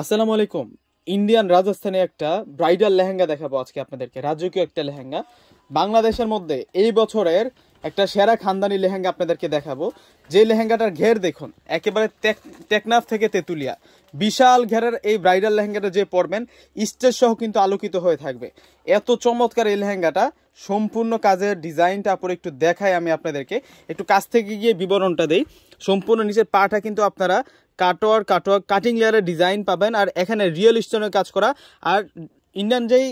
আসসালামু আলাইকুম ইন্ডিয়ান রাজস্থানে একটা ব্রাইডাল লেহেঙ্গা দেখাবো আজকে আপনাদেরকে রাজকীয় একটা লেহেঙ্গা বাংলাদেশের মধ্যে এই বছরের একটা সেরা খানদানি লেহেঙ্গা আপনাদেরকে দেখাবো যে লেহেঙ্গাটার ঘের দেখুন একেবারে টেকনাফ থেকে তেঁতুলিয়া বিশাল ঘেরের এই ব্রাইডাল লেহেঙ্গাটা যে পরবেন স্টেজ সহ কিন্তু আলোকিত হয়ে থাকবে এত চমৎকার এই লেহেঙ্গাটা সম্পূর্ণ কাজের ডিজাইনটা পরে একটু দেখাই আমি আপনাদেরকে একটু কাছ থেকে গিয়ে বিবরণটা দেই সম্পূর্ণ নিচের পাটা কিন্তু আপনারা কাটোয়ার কাটোয়ার কাটিং লেয়ারের ডিজাইন পাবেন আর এখানে রিয়েল স্টোনের কাজ করা আর ইন্ডিয়ান যেই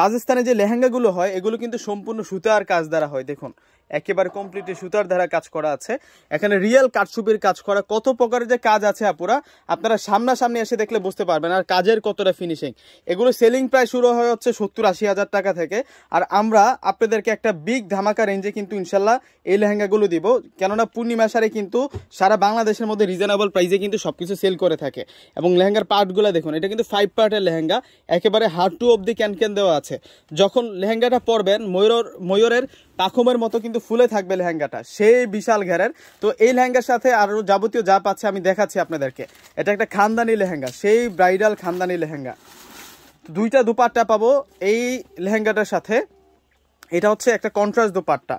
রাজস্থানে যে লেহেঙ্গাগুলো হয় এগুলো কিন্তু সম্পূর্ণ সুতার কাজ দ্বারা হয় দেখুন একেবারে কমপ্লিটলি সুতার দ্বারা কাজ করা আছে এখানে রিয়েল কাঠসুপির কাজ করা কত প্রকারের যে কাজ আছে আপুরা আপনারা সামনাসামনি এসে দেখলে বুঝতে পারবেন আর কাজের কতটা ফিনিশিং এগুলো সেলিং প্রায় শুরু হয় হচ্ছে সত্তর আশি হাজার টাকা থেকে আর আমরা আপনাদেরকে একটা বিগ ধামাকা রেঞ্জে কিন্তু ইনশাল্লাহ এই লেহেঙ্গাগুলো দিব কেননা পূর্ণিমা সারে কিন্তু সারা বাংলাদেশের মধ্যে রিজনেবল প্রাইসে কিন্তু সব কিছু সেল করে থাকে এবং লেহেঙ্গার পার্টগুলো দেখুন এটা কিন্তু ফাইভ পার্টের লেহেঙ্গা একেবারে হার্ড টু দি ক্যান ক্যান দেওয়া আছে যখন লেহেঙ্গাটা পরবেন ময়ূর ময়ূরের পাখমের মতো কিন্তু ফুলে থাকবে লেহেঙ্গাটা সেই বিশাল ঘেরের তো এই লেহেঙ্গার সাথে আরও যাবতীয় যা পাচ্ছে আমি দেখাচ্ছি আপনাদেরকে এটা একটা খানদানি লেহেঙ্গা সেই ব্রাইডাল খানদানি লেহেঙ্গা দুইটা দুপাট্টা পাবো এই লেহেঙ্গাটার সাথে এটা হচ্ছে একটা কন্ট্রাস্ট দোপাট্টা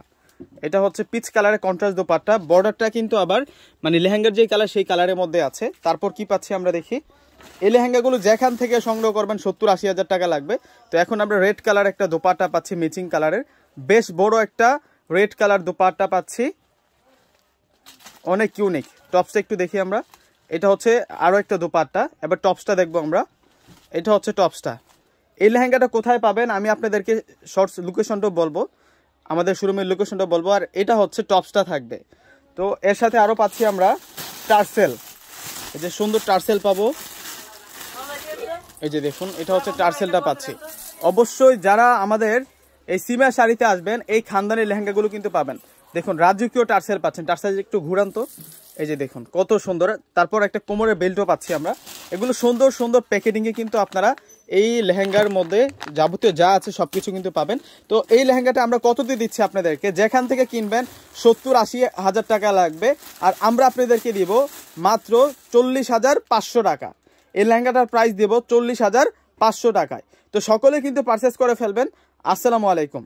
এটা হচ্ছে পিচ কালারের কন্ট্রাস্ট দোপাট্টা বর্ডারটা কিন্তু আবার মানে লেহেঙ্গার যেই কালার সেই কালারের মধ্যে আছে তারপর কি পাচ্ছি আমরা দেখি এলেহেঙ্গাগুলো লেহেঙ্গাগুলো যেখান থেকে সংগ্রহ করবেন সত্তর আশি হাজার টাকা লাগবে তো এখন আমরা রেড কালার একটা দোপাট্টা পাচ্ছি মিচিং কালারের বেশ বড় একটা রেড কালার দোপাট্টা পাচ্ছি অনেক ইউনিক টপসটা একটু দেখি আমরা এটা হচ্ছে আরও একটা দোপাট্টা এবার টপসটা দেখবো আমরা এটা হচ্ছে টপসটা এই লেহেঙ্গাটা কোথায় পাবেন আমি আপনাদেরকে শর্টস লোকেশনটাও বলবো আমাদের শোরুমের লোকেশনটা বলবো আর এটা হচ্ছে টপসটা থাকবে তো এর সাথে আরও পাচ্ছি আমরা টার্সেল এই যে সুন্দর টার্সেল পাবো এই যে দেখুন এটা হচ্ছে টার্সেলটা পাচ্ছি অবশ্যই যারা আমাদের এই সিমা শাড়িতে আসবেন এই খানদানি লেহেঙ্গাগুলো কিন্তু পাবেন দেখুন রাজকীয় টার্সেল পাচ্ছেন টার্সেল একটু ঘুরান্ত এই যে দেখুন কত সুন্দর তারপর একটা কোমরে বেল্টও পাচ্ছি আমরা এগুলো সুন্দর সুন্দর প্যাকেটিংয়ে কিন্তু আপনারা এই লেহেঙ্গার মধ্যে যাবতীয় যা আছে সব কিছু কিন্তু পাবেন তো এই লেহেঙ্গাটা আমরা কত দিয়ে দিচ্ছি আপনাদেরকে যেখান থেকে কিনবেন সত্তর আশি হাজার টাকা লাগবে আর আমরা আপনাদেরকে দিব মাত্র চল্লিশ হাজার পাঁচশো টাকা এই লেহেঙ্গাটার প্রাইস দেব চল্লিশ হাজার পাঁচশো টাকায় তো সকলে কিন্তু পারচেস করে ফেলবেন আসসালামু আলাইকুম